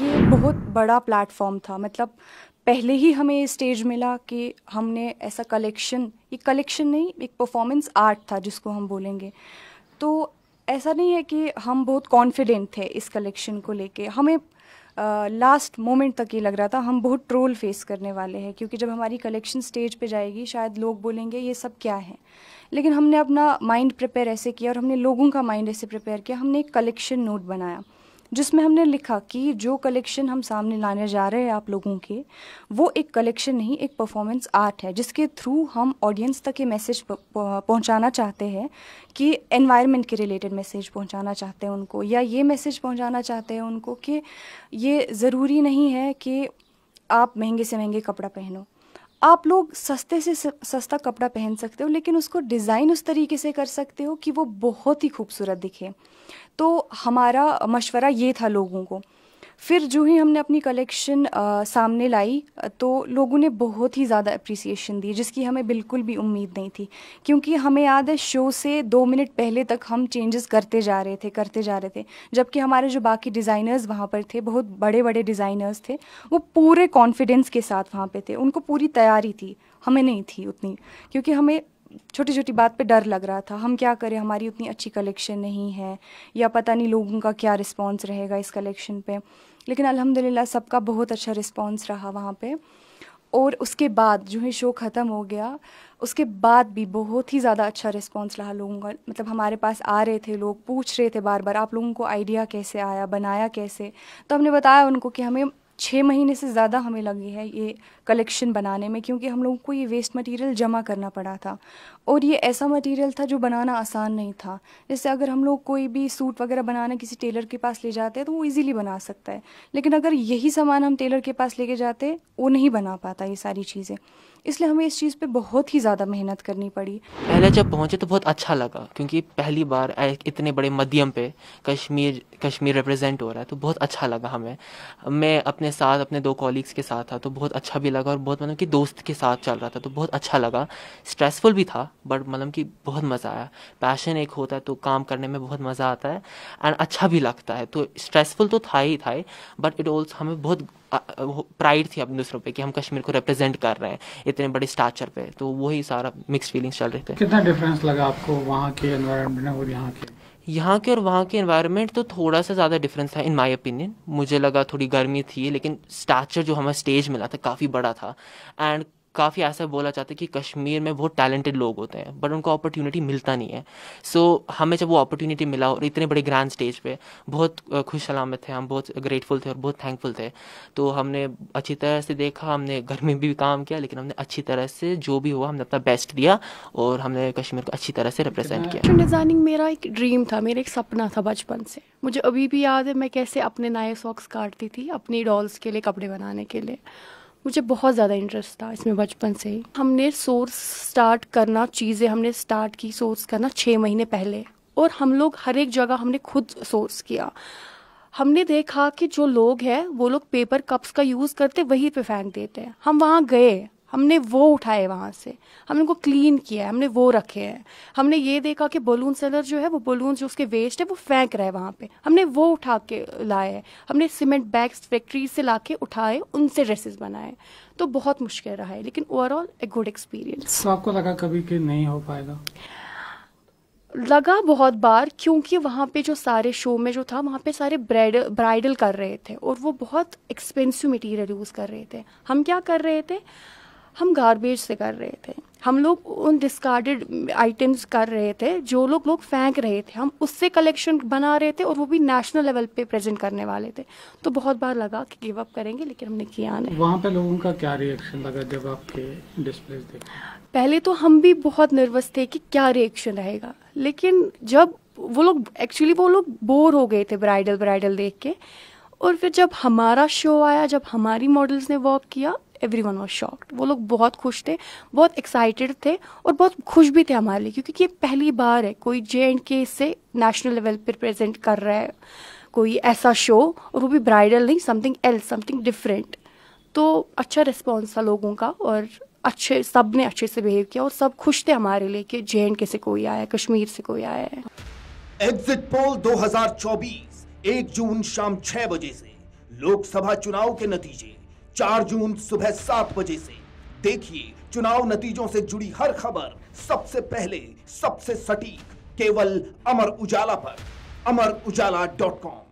ये बहुत बड़ा प्लेटफॉर्म था मतलब पहले ही हमें ये स्टेज मिला कि हमने ऐसा कलेक्शन ये कलेक्शन नहीं एक परफॉर्मेंस आर्ट था जिसको हम बोलेंगे तो ऐसा नहीं है कि हम बहुत कॉन्फिडेंट थे इस कलेक्शन को लेके हमें लास्ट uh, मोमेंट तक ये लग रहा था हम बहुत ट्रोल फेस करने वाले हैं क्योंकि जब हमारी कलेक्शन स्टेज पे जाएगी शायद लोग बोलेंगे ये सब क्या है लेकिन हमने अपना माइंड प्रिपेयर ऐसे किया और हमने लोगों का माइंड ऐसे प्रिपेयर किया हमने एक कलेक्शन नोट बनाया जिसमें हमने लिखा कि जो कलेक्शन हम सामने लाने जा रहे हैं आप लोगों के वो एक कलेक्शन नहीं एक परफॉर्मेंस आर्ट है जिसके थ्रू हम ऑडियंस तक ये मैसेज पहुंचाना चाहते हैं कि एनवायरनमेंट के रिलेटेड मैसेज पहुंचाना चाहते हैं उनको या ये मैसेज पहुंचाना चाहते हैं उनको कि ये ज़रूरी नहीं है कि आप महंगे से महंगे कपड़ा पहनो आप लोग सस्ते से सस्ता कपड़ा पहन सकते हो लेकिन उसको डिज़ाइन उस तरीके से कर सकते हो कि वो बहुत ही खूबसूरत दिखे तो हमारा मशवरा ये था लोगों को फिर जो ही हमने अपनी कलेक्शन सामने लाई तो लोगों ने बहुत ही ज़्यादा अप्रिसिएशन दी जिसकी हमें बिल्कुल भी उम्मीद नहीं थी क्योंकि हमें याद है शो से दो मिनट पहले तक हम चेंजेस करते जा रहे थे करते जा रहे थे जबकि हमारे जो बाकी डिज़ाइनर्स वहाँ पर थे बहुत बड़े बड़े डिज़ाइनर्स थे वो पूरे कॉन्फिडेंस के साथ वहाँ पर थे उनको पूरी तैयारी थी हमें नहीं थी उतनी क्योंकि हमें छोटी छोटी बात पे डर लग रहा था हम क्या करें हमारी उतनी अच्छी कलेक्शन नहीं है या पता नहीं लोगों का क्या रिस्पॉन्स रहेगा इस कलेक्शन पे लेकिन अल्हम्दुलिल्लाह सबका बहुत अच्छा रिस्पॉन्स रहा वहाँ पे और उसके बाद जो है शो ख़त्म हो गया उसके बाद भी बहुत ही ज़्यादा अच्छा रिस्पॉन्स रहा लोगों का मतलब हमारे पास आ रहे थे लोग पूछ रहे थे बार बार आप लोगों को आइडिया कैसे आया बनाया कैसे तो हमने बताया उनको कि हमें छः महीने से ज़्यादा हमें लगी है ये कलेक्शन बनाने में क्योंकि हम लोगों को ये वेस्ट मटेरियल जमा करना पड़ा था और ये ऐसा मटेरियल था जो बनाना आसान नहीं था जैसे अगर हम लोग कोई भी सूट वगैरह बनाना किसी टेलर के पास ले जाते हैं तो वो इजीली बना सकता है लेकिन अगर यही सामान हम टेलर के पास लेके जाते वो नहीं बना पाता ये सारी चीज़ें इसलिए हमें इस चीज़ पे बहुत ही ज़्यादा मेहनत करनी पड़ी पहले जब पहुँचे तो बहुत अच्छा लगा क्योंकि पहली बार इतने बड़े मध्यम पे कश्मीर कश्मीर रिप्रेजेंट हो रहा है तो बहुत अच्छा लगा हमें मैं अपने साथ अपने दो कॉलीग्स के साथ था तो बहुत अच्छा भी लगा और बहुत मतलब कि दोस्त के साथ चल रहा था तो बहुत अच्छा लगा स्ट्रेसफुल भी था बट मतलब कि बहुत मज़ा आया पैशन एक होता है तो काम करने में बहुत मज़ा आता है एंड अच्छा भी लगता है तो स्ट्रेसफुल तो था ही था बट इट ऑल्सो हमें बहुत प्राइड थी अपने दूसरों पे कि हम कश्मीर को रिप्रेजेंट कर रहे हैं इतने बड़े स्टार्चर पे तो वही सारा मिक्स फीलिंग्स चल रहे थे कितना डिफरेंस लगा आपको वहाँ के एनवायरनमेंट में और यहाँ के यहाँ के और वहाँ के इन्वायरमेंट तो थोड़ा सा ज़्यादा डिफरेंस था इन माय ओपिनियन मुझे लगा थोड़ी गर्मी थी लेकिन स्टैचर जो हमें स्टेज मिला था काफ़ी बड़ा था एंड काफ़ी ऐसा बोला जाता है कि कश्मीर में बहुत टैलेंटेड लोग होते हैं बट उनको अपॉर्चुनिटी मिलता नहीं है सो so, हमें जब वो अपॉर्चुनिटी मिला और इतने बड़े ग्रैंड स्टेज पे बहुत खुश सलामत थे हम बहुत ग्रेटफुल थे और बहुत थैंकफुल थे तो हमने अच्छी तरह से देखा हमने घर में भी काम किया लेकिन हमने अच्छी तरह से जो भी हुआ हमने अपना बेस्ट दिया और हमने कश्मीर को अच्छी तरह से रिप्रेजेंट किया डिज़ाइनिंग मेरा एक ड्रीम था मेरा एक सपना था बचपन से मुझे अभी भी याद है मैं कैसे अपने नए सॉक्स काटती थी अपनी डॉल्स के लिए कपड़े बनाने के लिए मुझे बहुत ज़्यादा इंटरेस्ट था इसमें बचपन से ही हमने सोर्स स्टार्ट करना चीज़ें हमने स्टार्ट की सोर्स करना छः महीने पहले और हम लोग हर एक जगह हमने खुद सोर्स किया हमने देखा कि जो लोग हैं वो लोग पेपर कप्स का यूज़ करते वहीं पे फेंक देते हैं हम वहाँ गए हमने वो उठाए वहाँ से हमने उनको क्लीन किया है हमने वो रखे हैं हमने ये देखा कि बलून सेलर जो है वो बलून जो उसके वेस्ट है वो फेंक रहा है वहाँ पे हमने वो उठा के लाए हैं हमने सीमेंट बैग्स फैक्ट्री से ला के उठाए उनसे ड्रेसेस बनाए तो बहुत मुश्किल रहा है लेकिन ओवरऑल ए गुड एक्सपीरियंस आपको लगा कभी कि नहीं हो पाएगा लगा बहुत बार क्योंकि वहाँ पे जो सारे शो में जो था वहाँ पे सारे ब्राइड ब्राइडल कर रहे थे और वो बहुत एक्सपेंसिव मटेरियल यूज़ कर रहे थे हम क्या कर रहे थे हम गार्बेज से कर रहे थे हम लोग उन डिस्कार्डेड आइटम्स कर रहे थे जो लोग लोग फेंक रहे थे हम उससे कलेक्शन बना रहे थे और वो भी नेशनल लेवल पे प्रेजेंट करने वाले थे तो बहुत बार लगा कि गिव अप करेंगे लेकिन हमने किया नहीं वहाँ पे लोगों का क्या रिएक्शन लगा जब आपके डिस्प्लेस देखे पहले तो हम भी बहुत नर्वस थे कि क्या रिएक्शन रहेगा लेकिन जब वो लोग एक्चुअली वो लोग बोर हो गए थे ब्राइडल ब्राइडल देख के और फिर जब हमारा शो आया जब हमारी मॉडल्स ने वॉक किया एवरी वन वॉज शॉक्ड वो लोग बहुत खुश थे बहुत एक्साइटेड थे और बहुत खुश भी थे हमारे लिए क्योंकि ये पहली बार है कोई जे एंड के से नेशनल लेवल पर प्रेजेंट कर रहा है कोई ऐसा शो और वो भी ब्राइडल नहीं समथिंग एल्स समथिंग डिफरेंट तो अच्छा रिस्पॉन्स था लोगों का और अच्छे सब ने अच्छे से बिहेव किया और सब खुश थे हमारे लिए कि जे एंड के से कोई आया कश्मीर से कोई आया है एग्जिट पोल 2024 एक जून शाम छह बजे से लोकसभा चुनाव के नतीजे चार जून सुबह सात बजे से देखिए चुनाव नतीजों से जुड़ी हर खबर सबसे पहले सबसे सटीक केवल अमर उजाला पर अमर उजाला डॉट कॉम